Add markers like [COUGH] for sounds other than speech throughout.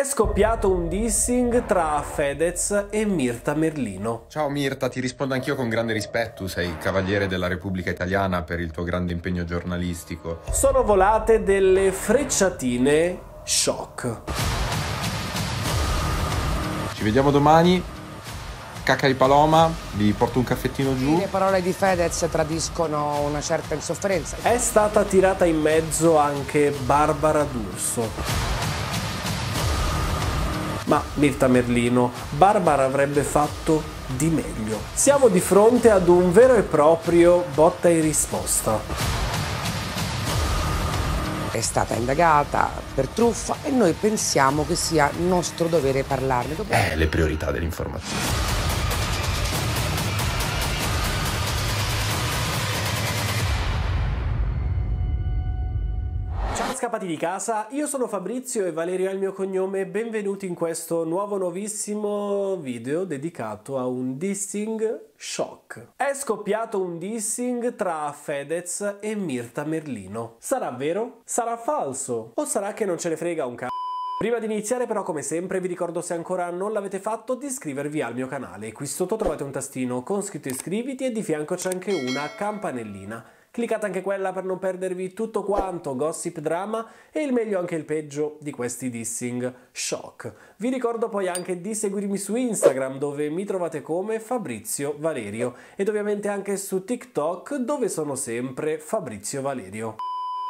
È scoppiato un dissing tra Fedez e Mirta Merlino. Ciao Mirta, ti rispondo anch'io con grande rispetto, sei cavaliere della Repubblica Italiana per il tuo grande impegno giornalistico. Sono volate delle frecciatine shock. Ci vediamo domani. Cacca di Paloma, vi porto un caffettino giù. Le parole di Fedez tradiscono una certa insofferenza. È stata tirata in mezzo anche Barbara D'Urso ma Mirta Merlino, Barbara avrebbe fatto di meglio. Siamo di fronte ad un vero e proprio botta e risposta è stata indagata per truffa e noi pensiamo che sia nostro dovere parlarne. Eh, le priorità dell'informazione. scappati di casa, io sono Fabrizio e Valerio è il mio cognome, benvenuti in questo nuovo nuovissimo video dedicato a un dissing shock. È scoppiato un dissing tra Fedez e Mirta Merlino. Sarà vero? Sarà falso? O sarà che non ce ne frega un c***o? Prima di iniziare però come sempre vi ricordo se ancora non l'avete fatto di iscrivervi al mio canale. Qui sotto trovate un tastino con scritto iscriviti e di fianco c'è anche una campanellina cliccate anche quella per non perdervi tutto quanto, gossip, drama e il meglio anche il peggio di questi dissing shock. Vi ricordo poi anche di seguirmi su Instagram dove mi trovate come Fabrizio Valerio ed ovviamente anche su TikTok dove sono sempre Fabrizio Valerio.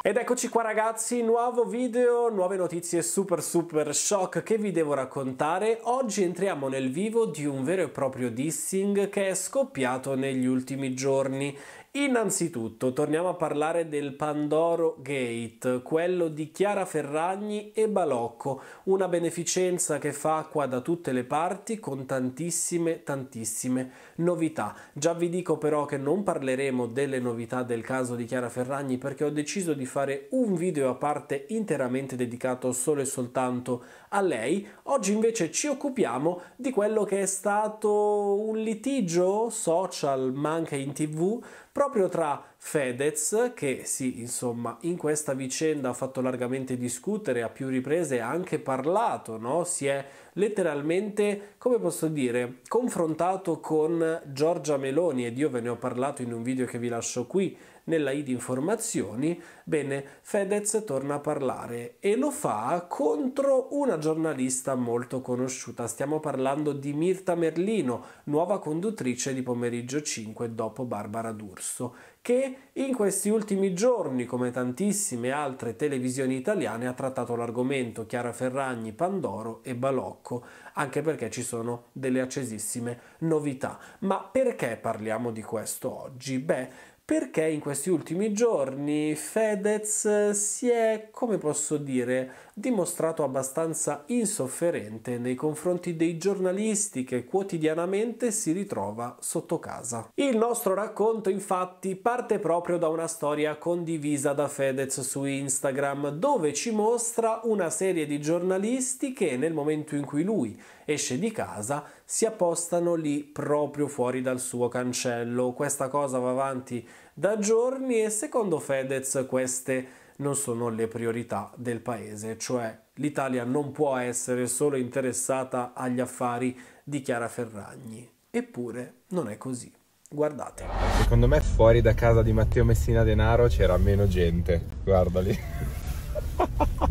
Ed eccoci qua ragazzi, nuovo video, nuove notizie super super shock che vi devo raccontare. Oggi entriamo nel vivo di un vero e proprio dissing che è scoppiato negli ultimi giorni Innanzitutto torniamo a parlare del Pandoro Gate, quello di Chiara Ferragni e Balocco, una beneficenza che fa acqua da tutte le parti con tantissime tantissime novità. Già vi dico però che non parleremo delle novità del caso di Chiara Ferragni perché ho deciso di fare un video a parte interamente dedicato solo e soltanto a lei. Oggi invece ci occupiamo di quello che è stato un litigio social ma anche in tv proprio tra Fedez, che sì, insomma, in questa vicenda ha fatto largamente discutere, a più riprese ha anche parlato, no? si è letteralmente, come posso dire, confrontato con Giorgia Meloni ed io ve ne ho parlato in un video che vi lascio qui nella id informazioni, bene, Fedez torna a parlare e lo fa contro una giornalista molto conosciuta. Stiamo parlando di Mirta Merlino, nuova conduttrice di Pomeriggio 5 dopo Barbara D'Urso, che in questi ultimi giorni, come tantissime altre televisioni italiane, ha trattato l'argomento Chiara Ferragni, Pandoro e Balocco, anche perché ci sono delle accesissime novità. Ma perché parliamo di questo oggi? Beh, perché in questi ultimi giorni Fedez si è, come posso dire, dimostrato abbastanza insofferente nei confronti dei giornalisti che quotidianamente si ritrova sotto casa. Il nostro racconto infatti parte proprio da una storia condivisa da Fedez su Instagram dove ci mostra una serie di giornalisti che nel momento in cui lui esce di casa si appostano lì proprio fuori dal suo cancello. Questa cosa va avanti da giorni e secondo Fedez queste non sono le priorità del paese, cioè l'Italia non può essere solo interessata agli affari di Chiara Ferragni. Eppure non è così. Guardate. Secondo me fuori da casa di Matteo Messina Denaro c'era meno gente. Guarda lì.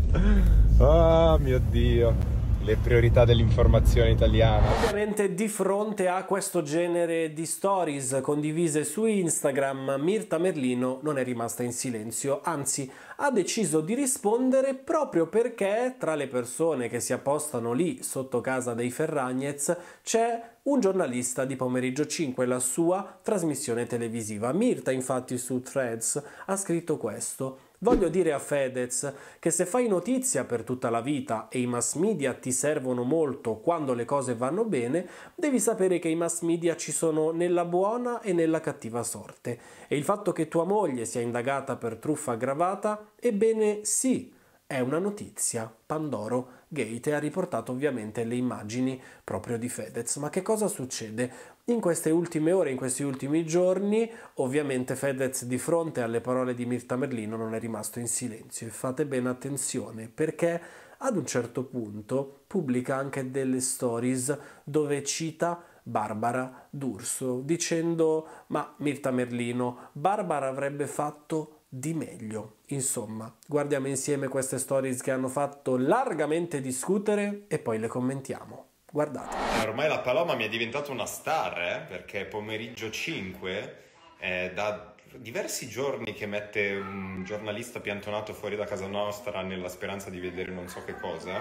[LAUGHS] oh ah, mio Dio le priorità dell'informazione italiana. Ovviamente di fronte a questo genere di stories condivise su Instagram, Mirta Merlino non è rimasta in silenzio, anzi ha deciso di rispondere proprio perché tra le persone che si appostano lì sotto casa dei Ferragnez c'è un giornalista di Pomeriggio 5, la sua trasmissione televisiva. Mirta infatti su Threads ha scritto questo. Voglio dire a Fedez che se fai notizia per tutta la vita e i mass media ti servono molto quando le cose vanno bene, devi sapere che i mass media ci sono nella buona e nella cattiva sorte. E il fatto che tua moglie sia indagata per truffa aggravata, ebbene sì, è una notizia. Pandoro Gate ha riportato ovviamente le immagini proprio di Fedez. Ma che cosa succede? In queste ultime ore, in questi ultimi giorni, ovviamente Fedez di fronte alle parole di Mirta Merlino non è rimasto in silenzio e fate bene attenzione perché ad un certo punto pubblica anche delle stories dove cita Barbara D'Urso dicendo ma Mirta Merlino, Barbara avrebbe fatto di meglio. Insomma, guardiamo insieme queste stories che hanno fatto largamente discutere e poi le commentiamo. Guardate. Ormai la Paloma mi è diventata una star, eh? perché pomeriggio 5, eh, da diversi giorni che mette un giornalista piantonato fuori da casa nostra nella speranza di vedere non so che cosa.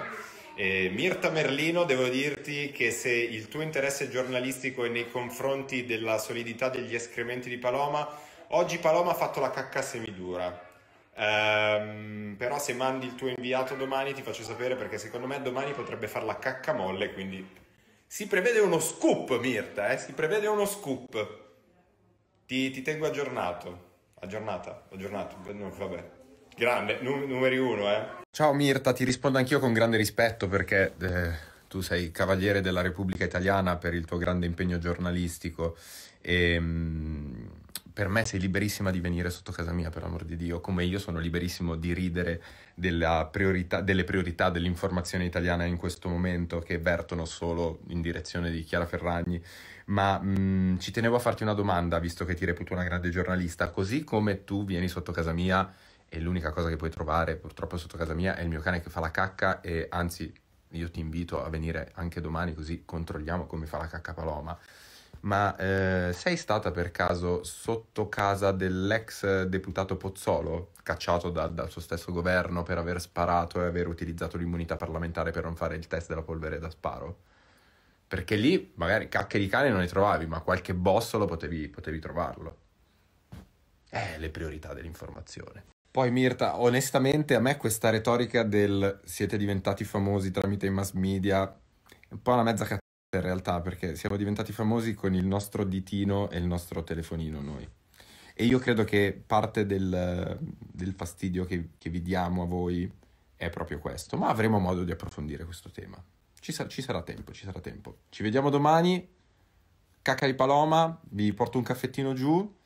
E Mirta Merlino, devo dirti che se il tuo interesse giornalistico è nei confronti della solidità degli escrementi di Paloma, oggi Paloma ha fatto la cacca semidura. Um, però se mandi il tuo inviato domani ti faccio sapere perché secondo me domani potrebbe far la cacca molle, quindi si prevede uno scoop Mirta, eh? si prevede uno scoop. Ti, ti tengo aggiornato, aggiornata, aggiornato, vabbè. Grande, num- numeri uno, eh. Ciao Mirta, ti rispondo anch'io con grande rispetto perché eh, tu sei cavaliere della Repubblica Italiana per il tuo grande impegno giornalistico e... Mm, per me sei liberissima di venire sotto casa mia, per amor di Dio, come io sono liberissimo di ridere priorità, delle priorità dell'informazione italiana in questo momento che vertono solo in direzione di Chiara Ferragni, ma mh, mm, ci tenevo a farti una domanda, visto che ti reputo una grande giornalista, così come tu vieni sotto casa mia e l'unica cosa che puoi trovare purtroppo sotto casa mia è il mio cane che fa la cacca e anzi io ti invito a venire anche domani così controlliamo come fa la cacca Paloma ma eh, sei stata per caso sotto casa dell'ex deputato Pozzolo, cacciato da, dal suo stesso governo per aver sparato e aver utilizzato l'immunità parlamentare per non fare il test della polvere da sparo? Perché lì magari cacche di cane non li trovavi, ma qualche bossolo potevi, potevi trovarlo. Eh, le priorità dell'informazione. Poi Mirta, onestamente a me questa retorica del siete diventati famosi tramite i mass media è un po' una mezza cattiva in realtà perché siamo diventati famosi con il nostro ditino e il nostro telefonino noi. E io credo che parte del, del fastidio che, che, vi diamo a voi è proprio questo, ma avremo modo di approfondire questo tema. Ci, sa- ci sarà tempo, ci sarà tempo. Ci vediamo domani. Cacca di Paloma, vi porto un caffettino giù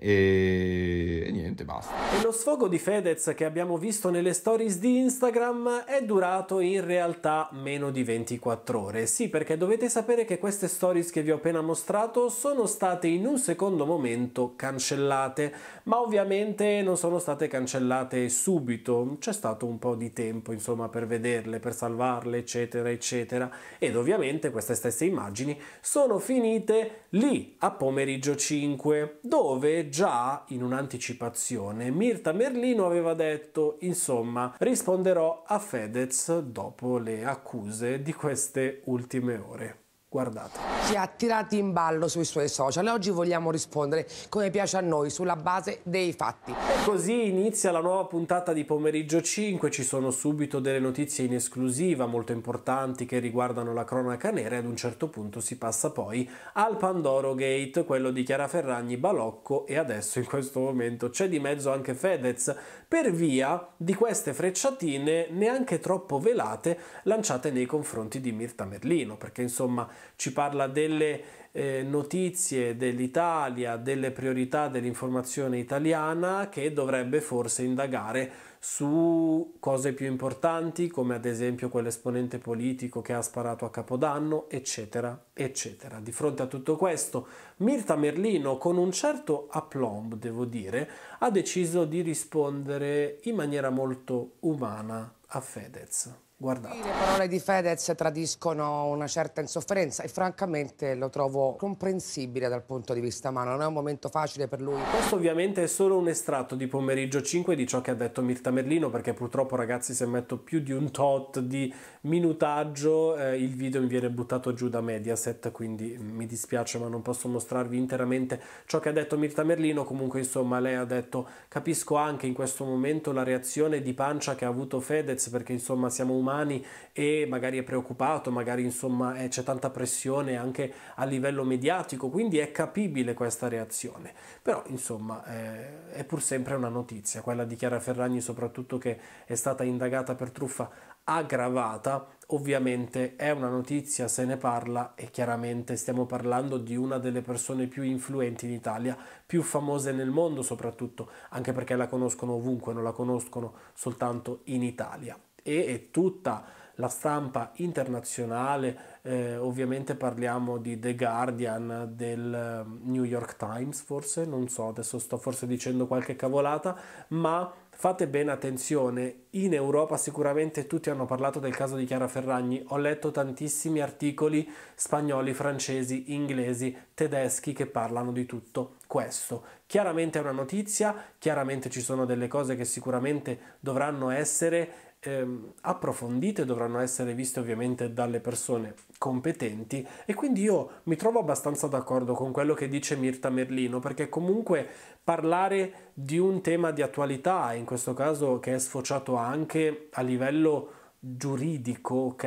e... e, niente, basta. E lo sfogo di Fedez che abbiamo visto nelle stories di Instagram è durato in realtà meno di 24 ore. Sì, perché dovete sapere che queste stories che vi ho appena mostrato sono state in un secondo momento cancellate, ma ovviamente non sono state cancellate subito, c'è stato un po' di tempo insomma per vederle, per salvarle, eccetera, eccetera. Ed ovviamente queste stesse immagini sono finite lì a pomeriggio 5, dove già in un'anticipazione Mirta Merlino aveva detto insomma risponderò a Fedez dopo le accuse di queste ultime ore. Guardate. Si è attirati in ballo sui suoi social e oggi vogliamo rispondere come piace a noi sulla base dei fatti. E così inizia la nuova puntata di pomeriggio 5, ci sono subito delle notizie in esclusiva molto importanti che riguardano la cronaca nera e ad un certo punto si passa poi al Pandoro Gate, quello di Chiara Ferragni Balocco e adesso in questo momento c'è di mezzo anche Fedez per via di queste frecciatine neanche troppo velate lanciate nei confronti di Mirta Merlino, perché insomma ci parla delle eh, notizie dell'Italia, delle priorità dell'informazione italiana che dovrebbe forse indagare su cose più importanti come ad esempio quell'esponente politico che ha sparato a Capodanno, eccetera, eccetera. Di fronte a tutto questo, Mirta Merlino con un certo aplomb, devo dire, ha deciso di rispondere in maniera molto umana a Fedez. Guardate. Le parole di Fedez tradiscono una certa insofferenza e francamente lo trovo comprensibile dal punto di vista umano, non è un momento facile per lui. Questo ovviamente è solo un estratto di pomeriggio 5 di ciò che ha detto Mirta Merlino perché purtroppo ragazzi se metto più di un tot di minutaggio eh, il video mi viene buttato giù da Mediaset quindi mi dispiace ma non posso mostrarvi interamente ciò che ha detto Mirta Merlino comunque insomma lei ha detto capisco anche in questo momento la reazione di pancia che ha avuto Fedez perché insomma siamo umani domani e magari è preoccupato, magari insomma eh, c'è tanta pressione anche a livello mediatico, quindi è capibile questa reazione. Però insomma eh, è pur sempre una notizia, quella di Chiara Ferragni soprattutto che è stata indagata per truffa aggravata, ovviamente è una notizia, se ne parla e chiaramente stiamo parlando di una delle persone più influenti in Italia, più famose nel mondo soprattutto, anche perché la conoscono ovunque, non la conoscono soltanto in Italia e tutta la stampa internazionale, eh, ovviamente parliamo di The Guardian, del ehm, New York Times forse, non so, adesso sto forse dicendo qualche cavolata, ma fate bene attenzione, in Europa sicuramente tutti hanno parlato del caso di Chiara Ferragni, ho letto tantissimi articoli spagnoli, francesi, inglesi, tedeschi che parlano di tutto questo. Chiaramente è una notizia, chiaramente ci sono delle cose che sicuramente dovranno essere ehm, approfondite dovranno essere viste ovviamente dalle persone competenti e quindi io mi trovo abbastanza d'accordo con quello che dice Mirta Merlino perché comunque parlare di un tema di attualità, in questo caso che è sfociato anche a livello giuridico, ok,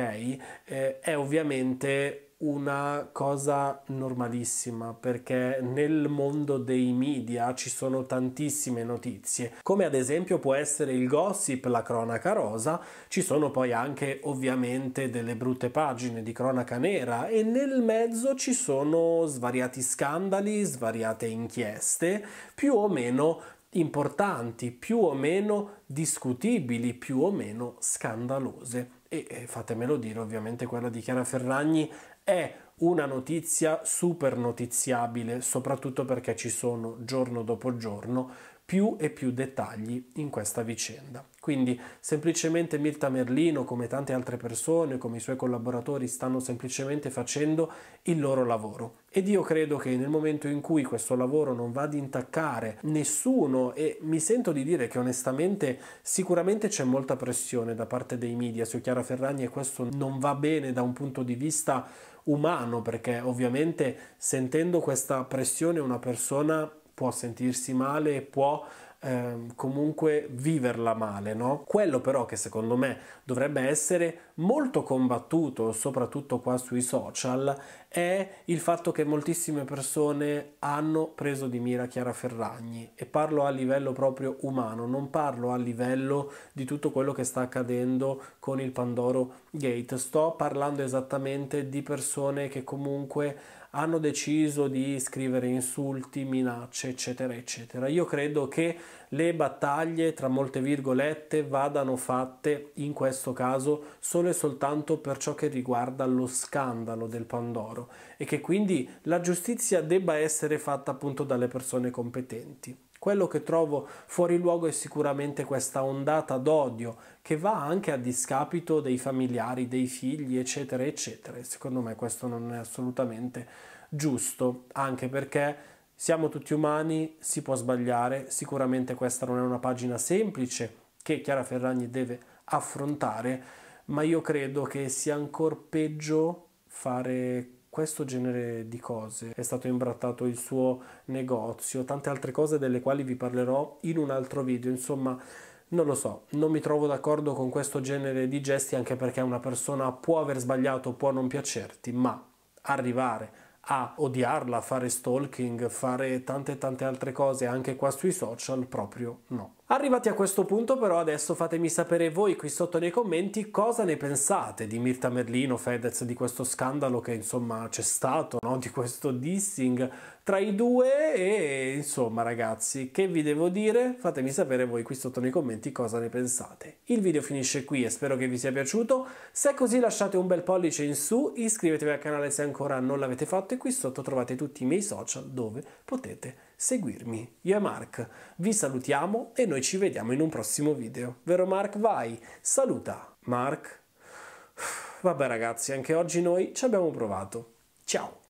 eh, è ovviamente una cosa normalissima perché nel mondo dei media ci sono tantissime notizie come ad esempio può essere il gossip la cronaca rosa ci sono poi anche ovviamente delle brutte pagine di cronaca nera e nel mezzo ci sono svariati scandali svariate inchieste più o meno importanti, più o meno discutibili, più o meno scandalose. E eh, fatemelo dire, ovviamente quella di Chiara Ferragni è una notizia super notiziabile, soprattutto perché ci sono giorno dopo giorno più e più dettagli in questa vicenda. Quindi semplicemente Mirta Merlino, come tante altre persone, come i suoi collaboratori, stanno semplicemente facendo il loro lavoro. Ed io credo che nel momento in cui questo lavoro non va ad intaccare nessuno, e mi sento di dire che onestamente sicuramente c'è molta pressione da parte dei media su Chiara Ferragni e questo non va bene da un punto di vista umano, perché ovviamente sentendo questa pressione una persona può sentirsi male e può ehm, comunque viverla male, no? Quello però che secondo me dovrebbe essere molto combattuto, soprattutto qua sui social, è il fatto che moltissime persone hanno preso di mira Chiara Ferragni e parlo a livello proprio umano, non parlo a livello di tutto quello che sta accadendo con il Pandoro Gate, sto parlando esattamente di persone che comunque hanno deciso di scrivere insulti, minacce, eccetera, eccetera. Io credo che le battaglie, tra molte virgolette, vadano fatte in questo caso solo e soltanto per ciò che riguarda lo scandalo del Pandoro e che quindi la giustizia debba essere fatta appunto dalle persone competenti. Quello che trovo fuori luogo è sicuramente questa ondata d'odio che va anche a discapito dei familiari, dei figli, eccetera, eccetera. E secondo me questo non è assolutamente giusto, anche perché siamo tutti umani, si può sbagliare, sicuramente questa non è una pagina semplice che Chiara Ferragni deve affrontare, ma io credo che sia ancora peggio fare questo genere di cose. È stato imbrattato il suo negozio, tante altre cose delle quali vi parlerò in un altro video, insomma non lo so, non mi trovo d'accordo con questo genere di gesti anche perché una persona può aver sbagliato, può non piacerti, ma arrivare a odiarla, fare stalking, fare tante tante altre cose anche qua sui social, proprio no. Arrivati a questo punto però adesso fatemi sapere voi qui sotto nei commenti cosa ne pensate di Mirta Merlino, Fedez, di questo scandalo che insomma c'è stato, no? di questo dissing tra i due e insomma ragazzi che vi devo dire? Fatemi sapere voi qui sotto nei commenti cosa ne pensate. Il video finisce qui e spero che vi sia piaciuto, se è così lasciate un bel pollice in su, iscrivetevi al canale se ancora non l'avete fatto e qui sotto trovate tutti i miei social dove potete seguirmi. Io e Mark vi salutiamo e noi ci vediamo in un prossimo video. Vero Mark? Vai, saluta Mark. Vabbè ragazzi, anche oggi noi ci abbiamo provato. Ciao!